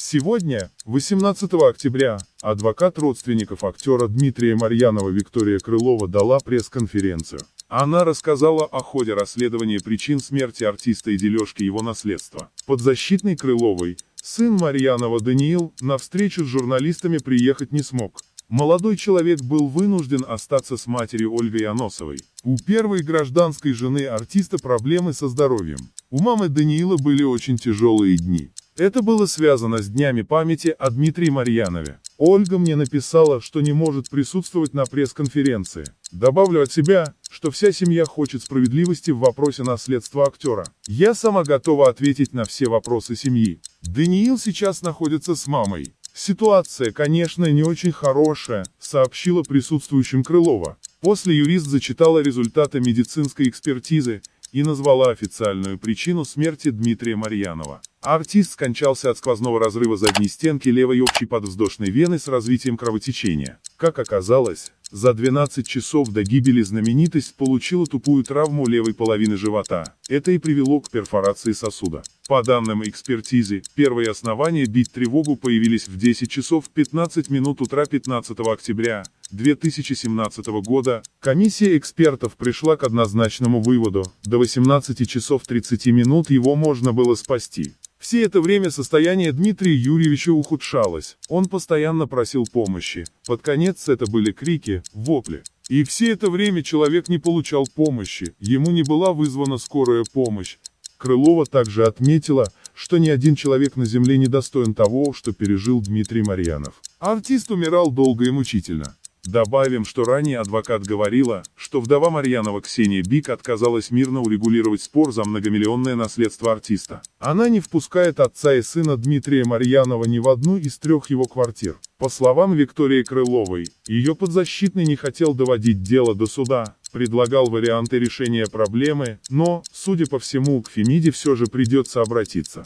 Сегодня, 18 октября, адвокат родственников актера Дмитрия Марьянова Виктория Крылова дала пресс-конференцию. Она рассказала о ходе расследования причин смерти артиста и дележки его наследства. Подзащитный Крыловой, сын Марьянова Даниил, на встречу с журналистами приехать не смог. Молодой человек был вынужден остаться с матерью Ольгой Аносовой. У первой гражданской жены артиста проблемы со здоровьем. У мамы Даниила были очень тяжелые дни. Это было связано с днями памяти о Дмитрии Марьянове. Ольга мне написала, что не может присутствовать на пресс-конференции. Добавлю от себя, что вся семья хочет справедливости в вопросе наследства актера. Я сама готова ответить на все вопросы семьи. Даниил сейчас находится с мамой. Ситуация, конечно, не очень хорошая, сообщила присутствующим Крылова. После юрист зачитала результаты медицинской экспертизы, и назвала официальную причину смерти Дмитрия Марьянова. Артист скончался от сквозного разрыва задней стенки левой общей подвздошной вены с развитием кровотечения. Как оказалось, за 12 часов до гибели знаменитость получила тупую травму левой половины живота. Это и привело к перфорации сосуда. По данным экспертизы, первые основания бить тревогу появились в 10 часов 15 минут утра 15 октября 2017 года. Комиссия экспертов пришла к однозначному выводу, до 18 часов 30 минут его можно было спасти. Все это время состояние Дмитрия Юрьевича ухудшалось, он постоянно просил помощи. Под конец это были крики, вопли. И все это время человек не получал помощи, ему не была вызвана скорая помощь. Крылова также отметила, что ни один человек на земле не достоин того, что пережил Дмитрий Марьянов. Артист умирал долго и мучительно. Добавим, что ранее адвокат говорила, что вдова Марьянова Ксения Бик отказалась мирно урегулировать спор за многомиллионное наследство артиста. Она не впускает отца и сына Дмитрия Марьянова ни в одну из трех его квартир. По словам Виктории Крыловой, ее подзащитный не хотел доводить дело до суда, предлагал варианты решения проблемы, но, судя по всему, к Фемиде все же придется обратиться.